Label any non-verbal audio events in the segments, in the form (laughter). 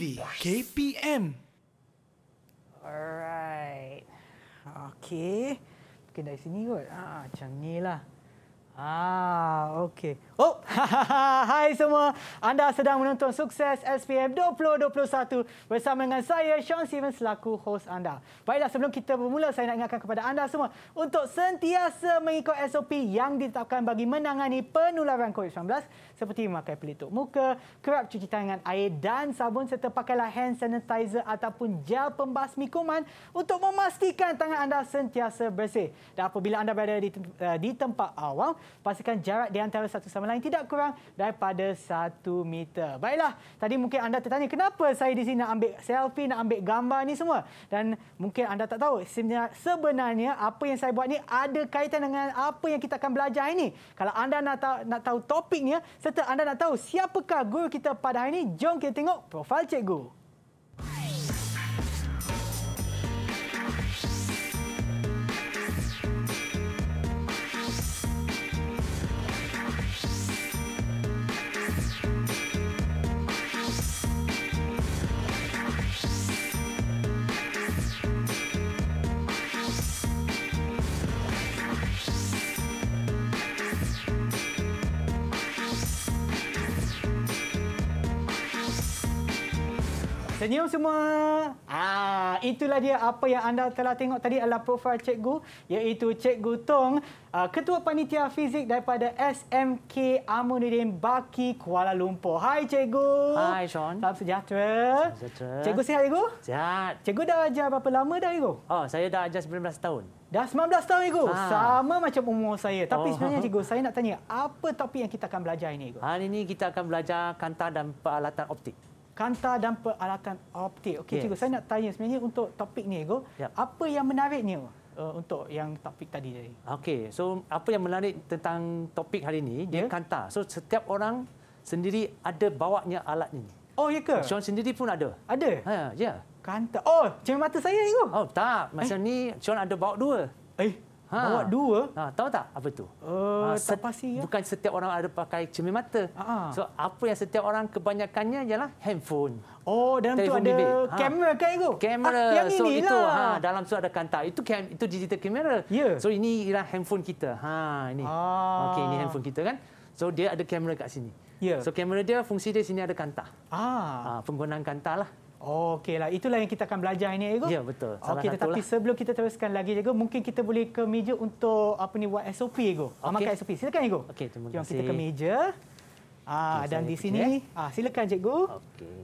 Navy, KPM. Alright. Okay. Mungkin dari sini kot. Ah, macam ni lah. Ah, okey. Oh, (laughs) hai semua. Anda sedang menonton Sukses SPM 2021 bersama dengan saya, Sean Stevens, selaku host anda. Baiklah, sebelum kita bermula, saya nak ingatkan kepada anda semua untuk sentiasa mengikut SOP yang ditetapkan bagi menangani penularan COVID-19 seperti memakai pelitup muka, kerap cuci tangan air dan sabun serta pakailah hand sanitizer ataupun gel pembasmi kuman untuk memastikan tangan anda sentiasa bersih. Dan apabila anda berada di, eh, di tempat awam, pastikan jarak di antara satu sama lain tidak kurang daripada satu meter. Baiklah, tadi mungkin anda tertanya kenapa saya di sini nak ambil selfie, nak ambil gambar ni semua. Dan mungkin anda tak tahu sebenarnya apa yang saya buat ini ada kaitan dengan apa yang kita akan belajar ini. Kalau anda nak tahu, nak tahu topiknya serta anda nak tahu siapakah guru kita pada hari ini, jom kita tengok profil cikgu. We'll Senyum semua. Ah, itulah dia apa yang anda telah tengok tadi adalah profil cikgu iaitu cikgu Tong, ah, ketua panitia fizik daripada SMK Amunuddin Baki Kuala Lumpur. Hai cikgu. Hai Sean. Salam sejahtera. sejahtera. Cikgu sihat cikgu? Sihat. Cikgu dah ajar berapa lama dah cikgu? Oh, saya dah ajar 19 tahun. Dah 19 tahun cikgu. Ha. Sama macam umur saya. Tapi oh. sebenarnya cikgu, (laughs) saya nak tanya apa topik yang kita akan belajar ini cikgu? Hari ini kita akan belajar kanta dan peralatan optik kanta dan peralatan optik. Oh, okey yes. cikgu, saya nak tanya sebenarnya untuk topik ni, go. Yep. Apa yang menarik ni? Uh, untuk yang topik tadi tadi. Okey, so apa yang menarik tentang topik hari ini yeah. dia ya. kanta. So setiap orang sendiri ada bawanya alat ni. Oh, ya ke? Sean sendiri pun ada. Ada? Ha, ya. Yeah. Kanta. Oh, cermin mata saya itu. Oh, tak. Masa eh. ni Sean ada bawa dua. Eh, Ha. Bawa dua? Ha, tahu tak apa tu? Uh, ha, tak pasti. Ya? Bukan setiap orang ada pakai cermin mata. Ha. So, apa yang setiap orang kebanyakannya ialah handphone. Oh, dalam tu ada bibit. Ha. kamera ha. kan itu? Kamera. Ah, yang so, inilah. Itu, ha, dalam tu ada kanta. Itu cam, itu digital kamera. Yeah. So, ini ialah handphone kita. Ha, ini. Ah. Okey, ini handphone kita kan? So, dia ada kamera kat sini. Yeah. So, kamera dia, fungsi dia sini ada kanta. Ah. Ha, penggunaan kanta lah. Oh, okeylah. Itulah yang kita akan belajar ini, Cikgu. Ya, betul. Okey, tetapi satulah. sebelum kita teruskan lagi, Cikgu, mungkin kita boleh ke meja untuk apa ni buat SOP, Cikgu. Ah, okay. Amalkan SOP. Silakan, Cikgu. Okey, terima kasih. Jom kita ke meja. Ah, okay, dan di sini, eh. ah, silakan, Cikgu. Okey.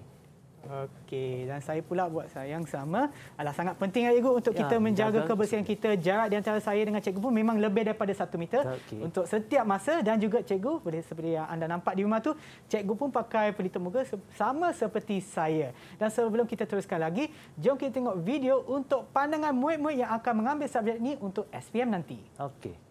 Okey, dan saya pula buat sayang sama. Alah sangat penting cikgu lah, untuk ya, kita menjaga jaga. kebersihan kita. Jarak di antara saya dengan cikgu pun memang lebih daripada satu meter okay. untuk setiap masa dan juga cikgu seperti yang anda nampak di rumah tu, cikgu pun pakai pelitup muka sama seperti saya. Dan sebelum kita teruskan lagi, jom kita tengok video untuk pandangan murid-murid yang akan mengambil subjek ni untuk SPM nanti. Okey.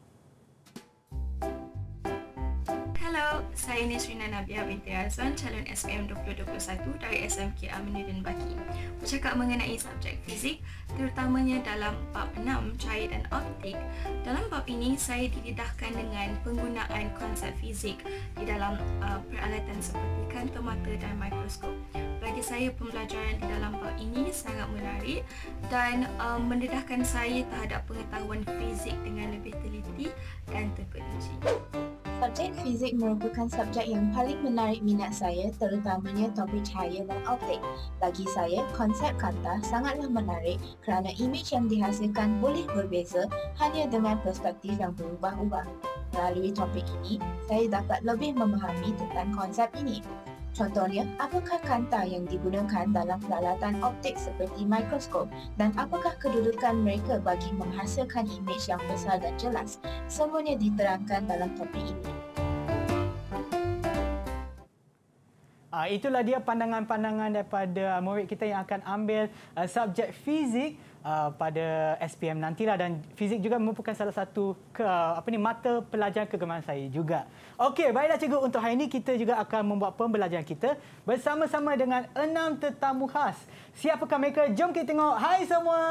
Hello, saya Nisrina Nabiha binti Azwan, calon SPM 2021 dari SMK Amni dan Baki. Bercakap mengenai subjek fizik, terutamanya dalam bab 6, cair dan optik. Dalam bab ini, saya dididahkan dengan penggunaan konsep fizik di dalam uh, peralatan seperti kantor mata dan mikroskop. Bagi saya, pembelajaran di dalam bab ini sangat menarik dan uh, mendedahkan saya terhadap pengetahuan fizik dengan lebih teliti dan terperinci. Subjek fizik merupakan subjek yang paling menarik minat saya terutamanya topik cahaya dan optik. Bagi saya, konsep kata sangatlah menarik kerana imej yang dihasilkan boleh berbeza hanya dengan perspektif yang berubah-ubah. Melalui topik ini, saya dapat lebih memahami tentang konsep ini. Contohnya, apakah kanta yang digunakan dalam peralatan optik seperti mikroskop dan apakah kedudukan mereka bagi menghasilkan imej yang besar dan jelas? Semuanya diterangkan dalam topik ini. Ah, itulah dia pandangan-pandangan daripada murid kita yang akan ambil ah, subjek fizik uh, pada SPM nantilah dan fizik juga merupakan salah satu ke, uh, apa ni mata pelajaran kegemaran saya juga. Okey, baiklah cikgu untuk hari ini kita juga akan membuat pembelajaran kita bersama-sama dengan enam tetamu khas. Siapakah mereka? Jom kita tengok. Hai semua.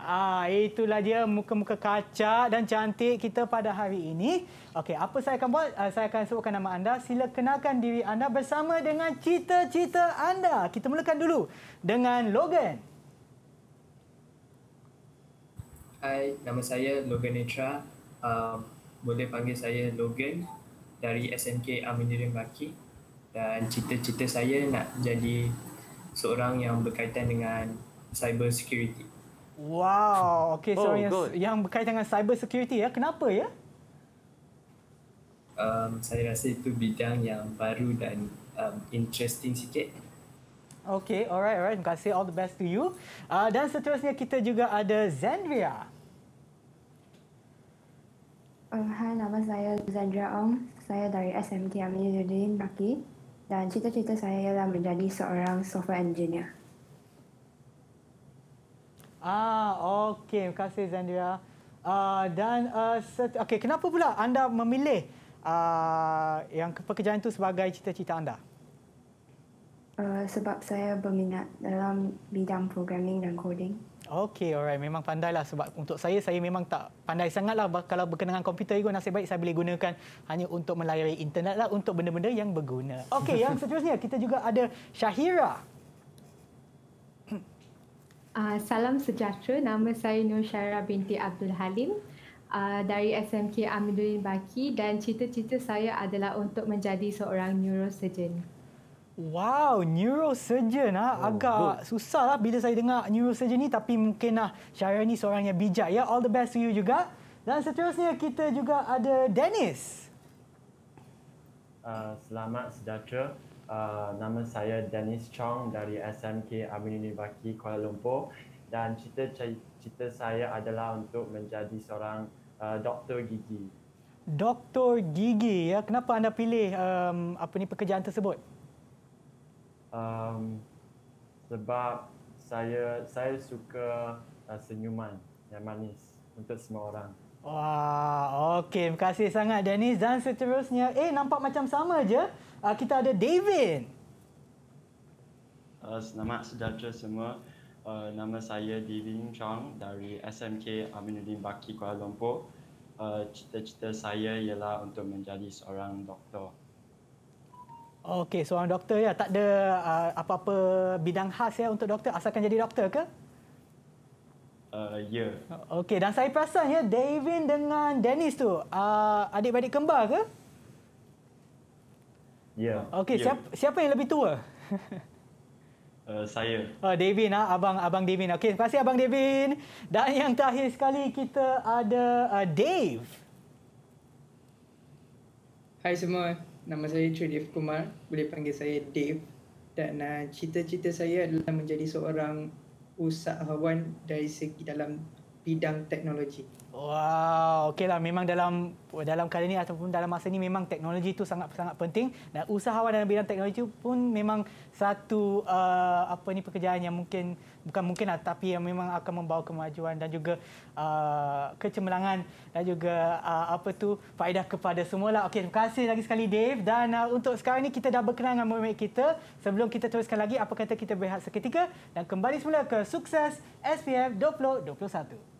Ah, itulah dia muka-muka kaca dan cantik kita pada hari ini. Okey, apa saya akan buat? Uh, saya akan sebutkan nama anda. Sila kenalkan diri anda bersama dengan cita-cita anda. Kita mulakan dulu dengan Logan. Hai, nama saya Logan Netra. Um, boleh panggil saya Logan dari SMK Engineering Baki dan cita-cita saya nak jadi seorang yang berkaitan dengan cyber security. Wow, okay, so oh, yang, yang berkaitan dengan cyber security ya, kenapa ya? Um, saya rasa itu bidang yang baru dan um, interesting sikit. Okay, alright, alright. Terima kasih. All the best to you. Uh, dan seterusnya kita juga ada Zandria. Um, uh, hai, nama saya Zandria Ong. Saya dari SMT Aminuddin Baki. Dan cita-cita saya ialah menjadi seorang software engineer. Ah, okay. Terima kasih, Zandria. Uh, dan uh, set- okay, kenapa pula anda memilih uh, yang pekerjaan itu sebagai cita-cita anda? Eh, sebab saya berminat dalam bidang programming dan coding. Okey, alright. Memang pandailah sebab untuk saya, saya memang tak pandai sangatlah kalau berkenaan dengan komputer itu. Nasib baik saya boleh gunakan hanya untuk melayari internet lah untuk benda-benda yang berguna. Okey, (laughs) yang seterusnya kita juga ada Shahira. Uh, salam sejahtera. Nama saya Nur Shahira binti Abdul Halim uh, dari SMK Aminuddin Baki dan cita-cita saya adalah untuk menjadi seorang neurosurgeon. Wow, neurosurgeon ah oh, susah lah. bila saya dengar neurosurgeon ni tapi mungkin lah Syara ni seorang yang bijak ya. All the best to you juga. Dan seterusnya kita juga ada Dennis. Uh, selamat sejahtera. Uh, nama saya Dennis Chong dari SMK Amin Univaki Kuala Lumpur dan cita cita saya adalah untuk menjadi seorang uh, doktor gigi. Doktor gigi ya. Kenapa anda pilih um, apa ni pekerjaan tersebut? um, sebab saya saya suka uh, senyuman yang manis untuk semua orang. Wah, okey. Terima kasih sangat Dennis dan seterusnya. Eh, nampak macam sama je. Uh, kita ada David. Uh, selamat sejahtera semua. Uh, nama saya Divin Chong dari SMK Aminuddin Baki Kuala Lumpur. Uh, cita-cita saya ialah untuk menjadi seorang doktor. Okey, seorang doktor ya, tak ada uh, apa-apa bidang khas ya untuk doktor asalkan jadi doktor ke? Uh, ya. Yeah. Okey, dan saya perasan ya, Davin dengan Dennis tu, uh, adik-beradik kembar ke? Ya. Yeah. Okey, yeah. siapa, siapa yang lebih tua? (laughs) uh, saya. Oh, Davin, ah, abang abang Davin. Okey, terima kasih abang Davin. Dan yang terakhir sekali kita ada uh, Dave. Hai semua. Nama saya Tridif Kumar, boleh panggil saya Dave dan uh, cita-cita saya adalah menjadi seorang usahawan dari segi dalam bidang teknologi. Wow, okeylah memang dalam dalam kali ini ataupun dalam masa ini memang teknologi itu sangat sangat penting dan usahawan dalam bidang teknologi pun memang satu uh, apa ni pekerjaan yang mungkin bukan mungkin lah tapi yang memang akan membawa kemajuan dan juga uh, kecemerlangan dan juga uh, apa tu faedah kepada semua lah. Okey, terima kasih lagi sekali Dave dan uh, untuk sekarang ini kita dah berkenalan dengan murid kita. Sebelum kita teruskan lagi apa kata kita berehat seketika dan kembali semula ke sukses SPF 2021.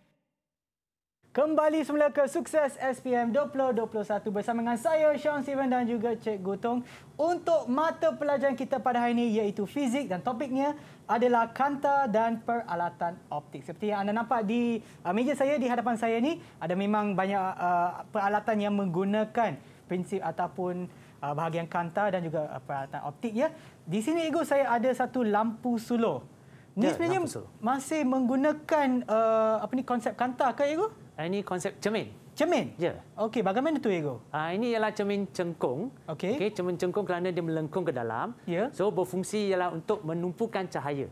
Kembali semula ke sukses SPM 2021 bersama dengan saya Sean Steven dan juga Cikgu Gutong untuk mata pelajaran kita pada hari ini iaitu fizik dan topiknya adalah kanta dan peralatan optik. Seperti yang anda nampak di uh, meja saya di hadapan saya ni ada memang banyak uh, peralatan yang menggunakan prinsip ataupun uh, bahagian kanta dan juga uh, peralatan optik ya. Di sini ego saya ada satu lampu suluh. Ini ya, sebenarnya masih menggunakan uh, apa ni konsep kanta ke ego? Ah, ini konsep cermin. Cermin? Ya. Okey, bagaimana tu ego? Ah ini ialah cermin cengkung. Okey. Okey, cermin cengkung kerana dia melengkung ke dalam. Ya. So berfungsi ialah untuk menumpukan cahaya.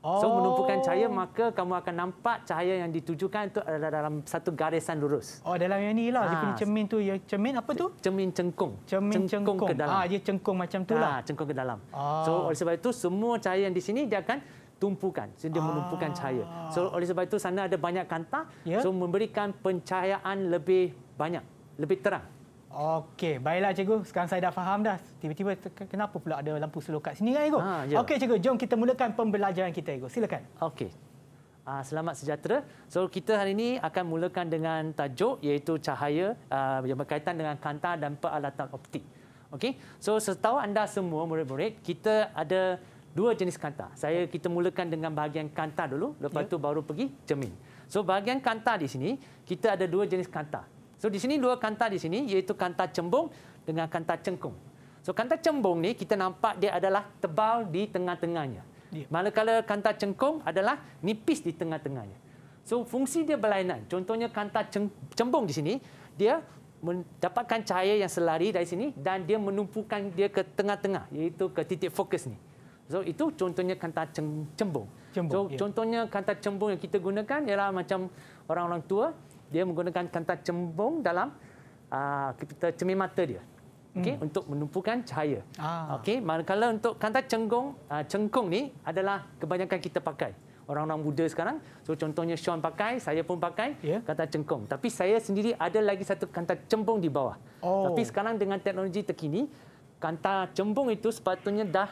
Oh. So menumpukan cahaya maka kamu akan nampak cahaya yang ditujukan itu adalah dalam satu garisan lurus. Oh dalam yang inilah ha. dia punya ah. cermin tu ya cermin apa tu? Cermin cengkung. Cermin cengkung, cengkung. ke dalam. Ah ha, dia cengkung macam tu lah. Ah cengkung ke dalam. Oh. So oleh sebab itu semua cahaya yang di sini dia akan tumpukan. Jadi dia ah. menumpukan cahaya. So oleh sebab itu sana ada banyak kanta. Yeah. So memberikan pencahayaan lebih banyak, lebih terang. Okey, baiklah cikgu. Sekarang saya dah faham dah. Tiba-tiba kenapa pula ada lampu selo kat sini kan, cikgu? Ha, yeah. Ya. Okey cikgu, jom kita mulakan pembelajaran kita, cikgu. Silakan. Okey. Uh, selamat sejahtera. So kita hari ini akan mulakan dengan tajuk iaitu cahaya uh, yang berkaitan dengan kanta dan peralatan optik. Okey. So setahu anda semua murid-murid, kita ada dua jenis kanta. Saya kita mulakan dengan bahagian kanta dulu, lepas yeah. tu baru pergi cermin. So bahagian kanta di sini kita ada dua jenis kanta. So di sini dua kanta di sini iaitu kanta cembung dengan kanta cengkung. So kanta cembung ni kita nampak dia adalah tebal di tengah-tengahnya. Yeah. Manakala kanta cengkung adalah nipis di tengah-tengahnya. So fungsi dia berlainan. Contohnya kanta cembung di sini dia mendapatkan cahaya yang selari dari sini dan dia menumpukan dia ke tengah-tengah iaitu ke titik fokus ni. So itu contohnya kata cembung. cembung. So yeah. contohnya kata cembung yang kita gunakan ialah macam orang-orang tua dia menggunakan kata cembung dalam ah, kita uh, cermin mata dia. Okey hmm. untuk menumpukan cahaya. Ah. Okey manakala untuk kata cenggung uh, cengkung ni adalah kebanyakan kita pakai orang-orang muda sekarang. So contohnya Sean pakai, saya pun pakai yeah. kata cengkung. Tapi saya sendiri ada lagi satu kata cembung di bawah. Oh. Tapi sekarang dengan teknologi terkini, kata cembung itu sepatutnya dah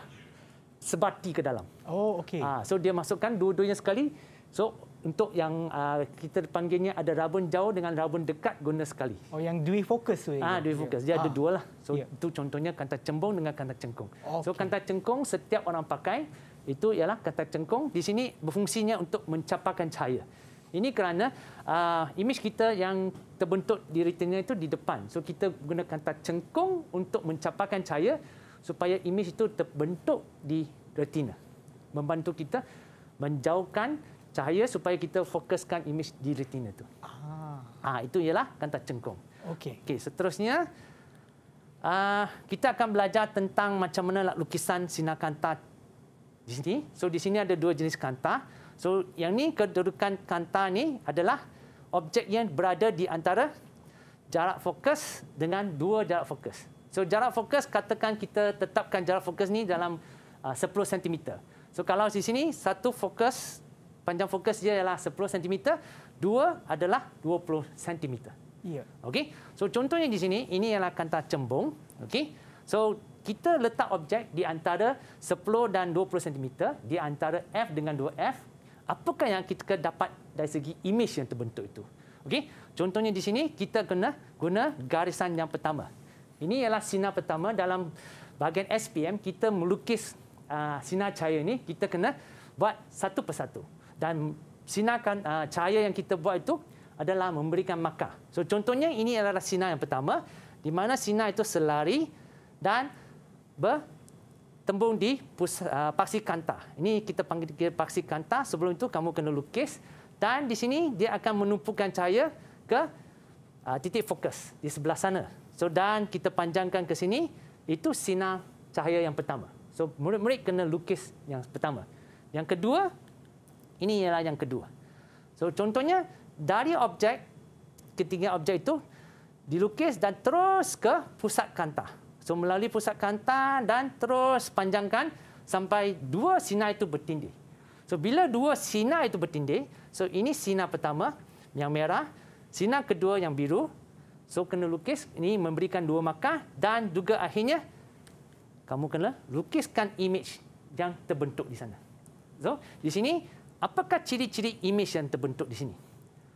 sebati ke dalam. Oh, okey. Ha, ah, so dia masukkan dua-duanya sekali. So untuk yang uh, kita panggilnya ada rabun jauh dengan rabun dekat guna sekali. Oh, yang dui fokus tu. Ah, dui fokus. Dia ha. ada ah. dua lah. So yeah. itu contohnya kanta cembung dengan kanta cengkung. Okay. So kanta cengkung setiap orang pakai itu ialah kanta cengkung di sini berfungsinya untuk mencapakan cahaya. Ini kerana uh, imej kita yang terbentuk di retina itu di depan. So kita guna kanta cengkung untuk mencapakan cahaya supaya imej itu terbentuk di retina. Membantu kita menjauhkan cahaya supaya kita fokuskan imej di retina tu. Ah. Ha, itu ialah kanta cengkung. Okey. Okey, seterusnya uh, kita akan belajar tentang macam mana nak lah lukisan sinar kanta di sini. So di sini ada dua jenis kanta. So yang ni kedudukan kanta ni adalah objek yang berada di antara jarak fokus dengan dua jarak fokus. So jarak fokus katakan kita tetapkan jarak fokus ni dalam uh, 10 cm. So kalau di sini satu fokus panjang fokus dia ialah 10 cm, dua adalah 20 cm. Ya. Yeah. Okey. So contohnya di sini ini ialah kanta cembung, okey. So kita letak objek di antara 10 dan 20 cm di antara F dengan 2F. Apakah yang kita dapat dari segi image yang terbentuk itu? Okey. Contohnya di sini kita kena guna garisan yang pertama. Ini ialah sinar pertama dalam bahagian SPM kita melukis uh, sinar cahaya ini kita kena buat satu persatu dan sinar uh, ah, cahaya yang kita buat itu adalah memberikan markah. So contohnya ini adalah sinar yang pertama di mana sinar itu selari dan bertembung di pusat, uh, paksi kanta. Ini kita panggil paksi kanta. Sebelum itu kamu kena lukis dan di sini dia akan menumpukan cahaya ke uh, titik fokus di sebelah sana. So dan kita panjangkan ke sini, itu sinar cahaya yang pertama. So murid-murid kena lukis yang pertama. Yang kedua, ini ialah yang kedua. So contohnya dari objek ketiga objek itu dilukis dan terus ke pusat kanta. So melalui pusat kanta dan terus panjangkan sampai dua sinar itu bertindih. So bila dua sinar itu bertindih, so ini sinar pertama yang merah, sinar kedua yang biru, So kena lukis ini memberikan dua markah dan juga akhirnya kamu kena lukiskan image yang terbentuk di sana. So di sini apakah ciri-ciri image yang terbentuk di sini?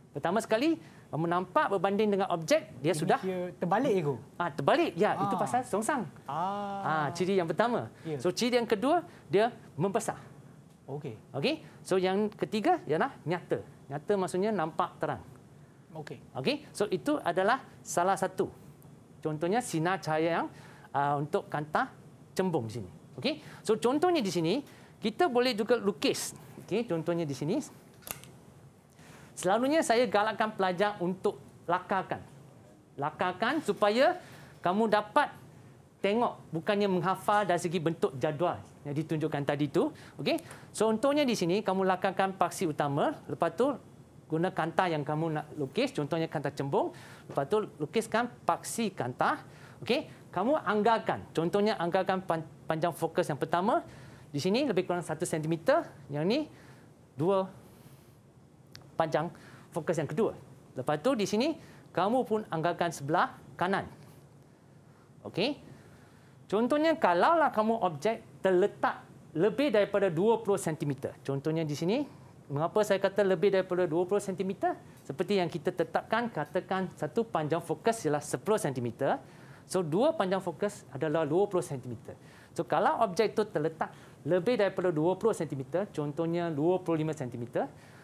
Pertama sekali kamu nampak berbanding dengan objek dia image sudah terbalik ego. Ah terbalik ya ah. itu pasal songsang. Ah. ah ciri yang pertama. Yeah. So ciri yang kedua dia membesar. Okey. Okey. So yang ketiga ialah nyata. Nyata maksudnya nampak terang. Okey. Okey. So itu adalah salah satu. Contohnya sinar cahaya yang uh, untuk kanta cembung di sini. Okey. So contohnya di sini kita boleh juga lukis. Okey, contohnya di sini. Selalunya saya galakkan pelajar untuk lakarkan. Lakarkan supaya kamu dapat tengok bukannya menghafal dari segi bentuk jadual yang ditunjukkan tadi tu. Okey. So contohnya di sini kamu lakarkan paksi utama, lepas tu guna kanta yang kamu nak lukis, contohnya kanta cembung. Lepas tu lukiskan paksi kanta. Okey, kamu anggarkan. Contohnya anggarkan panjang fokus yang pertama di sini lebih kurang 1 cm, yang ni dua panjang fokus yang kedua. Lepas tu di sini kamu pun anggarkan sebelah kanan. Okey. Contohnya kalaulah kamu objek terletak lebih daripada 20 cm. Contohnya di sini mengapa saya kata lebih daripada 20 cm? Seperti yang kita tetapkan, katakan satu panjang fokus ialah 10 cm. So dua panjang fokus adalah 20 cm. So kalau objek itu terletak lebih daripada 20 cm, contohnya 25 cm.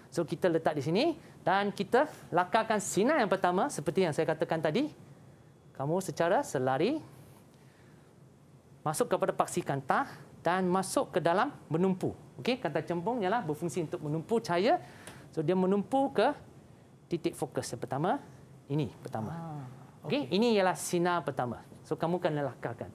So kita letak di sini dan kita lakarkan sinar yang pertama seperti yang saya katakan tadi. Kamu secara selari masuk kepada paksi kantar dan masuk ke dalam menumpu. Okey, kata cembung ialah berfungsi untuk menumpu cahaya. So dia menumpu ke titik fokus yang pertama ini pertama. Ah, Okey, okay. ini ialah sinar pertama. So kamu kan lakarkan.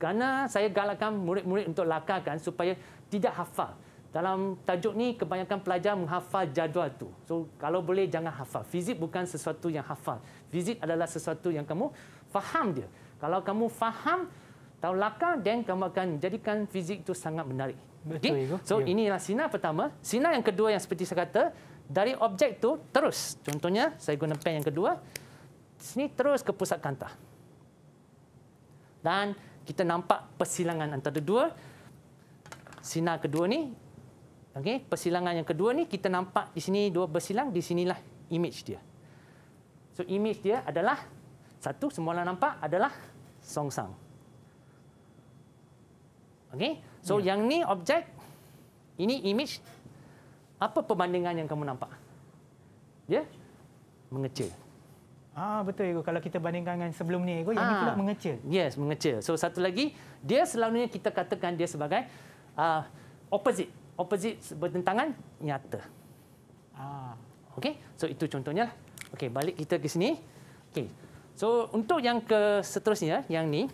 Karena saya galakkan murid-murid untuk lakarkan supaya tidak hafal. Dalam tajuk ni kebanyakan pelajar menghafal jadual tu. So kalau boleh jangan hafal. Fizik bukan sesuatu yang hafal. Fizik adalah sesuatu yang kamu faham dia. Kalau kamu faham Tahu laka dan kamu akan jadikan fizik itu sangat menarik. Okay? So yeah. inilah sinar pertama. Sinar yang kedua yang seperti saya kata, dari objek tu terus. Contohnya saya guna pen yang kedua. Sini terus ke pusat kanta. Dan kita nampak persilangan antara dua. Sinar kedua ni okey, persilangan yang kedua ni kita nampak di sini dua bersilang, di sinilah image dia. So image dia adalah satu semua orang nampak adalah song song. Okay, So yeah. yang ni objek ini image apa perbandingan yang kamu nampak? Ya. Yeah? Mengecil. Ah betul ego kalau kita bandingkan dengan sebelum ni ego ah. yang ni ah. pula mengecil. Yes, mengecil. So satu lagi dia selalunya kita katakan dia sebagai uh, opposite. Opposite bertentangan nyata. Ah okey. So itu contohnya. Lah. Okey, balik kita ke sini. Okey. So untuk yang ke seterusnya yang ni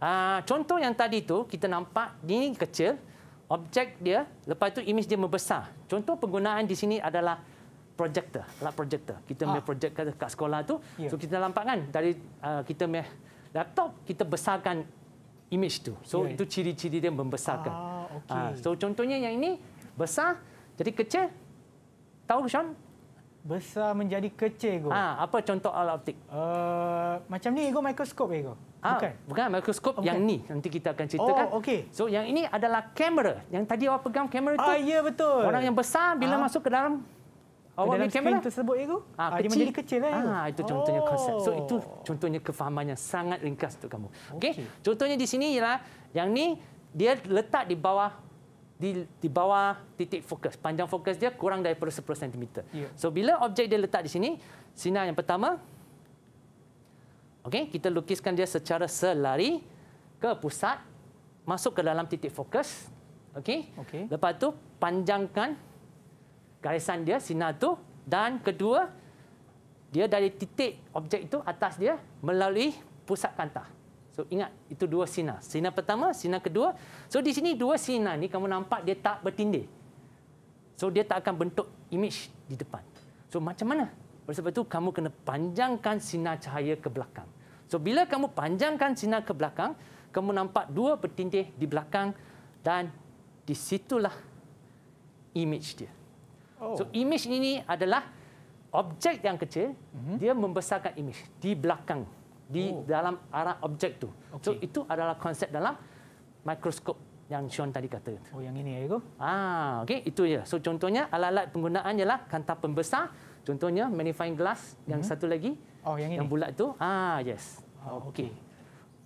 Ah, contoh yang tadi tu kita nampak ini kecil, objek dia, lepas tu imej dia membesar. Contoh penggunaan di sini adalah projektor, lap projektor Kita ah. punya projector dekat sekolah tu. Yeah. So kita nampak kan dari uh, kita punya laptop kita besarkan imej tu. So yeah. Ya. itu ciri-ciri dia membesarkan. Ah, okay. Ah, so contohnya yang ini besar jadi kecil. Tahu Sean, Besar menjadi kecil, Ego. Ha, ah, apa contoh alat optik? Uh, macam ni, Ego, mikroskop, Ego. Ha, ah, bukan. Bukan, mikroskop okay. yang ni. Nanti kita akan ceritakan. Oh, okay. So, yang ini adalah kamera. Yang tadi awak pegang kamera itu. Ah, ya, betul. Orang yang besar, bila ha? masuk ke dalam... Awak ambil kamera? tersebut, Ego. Ha, ha, dia menjadi kecil. Lah, ha, itu contohnya oh. konsep. So, itu oh. contohnya kefahaman yang sangat ringkas untuk kamu. Okay. okay. Contohnya di sini ialah yang ni dia letak di bawah di, di bawah titik fokus. Panjang fokus dia kurang daripada 10 cm. Yeah. So bila objek dia letak di sini, sinar yang pertama, okay, kita lukiskan dia secara selari ke pusat, masuk ke dalam titik fokus. Okay. Okay. Lepas tu panjangkan garisan dia, sinar tu. Dan kedua, dia dari titik objek itu atas dia melalui pusat kanta. So ingat itu dua sinar. Sinar pertama, sinar kedua. So di sini dua sinar ni kamu nampak dia tak bertindih. So dia tak akan bentuk image di depan. So macam mana? Oleh sebab itu kamu kena panjangkan sinar cahaya ke belakang. So bila kamu panjangkan sinar ke belakang, kamu nampak dua bertindih di belakang dan di situlah image dia. Oh. So image ini adalah objek yang kecil, mm-hmm. dia membesarkan image di belakang di oh. dalam arah objek tu. Okay. So itu adalah konsep dalam mikroskop yang Sean tadi kata. Oh yang ini ya itu. Ah okay itu ya. So contohnya alat-alat penggunaan ialah kanta pembesar, contohnya magnifying glass hmm. yang mhm. satu lagi. Oh yang ini. Yang bulat tu. Ah yes. Oh, Okay.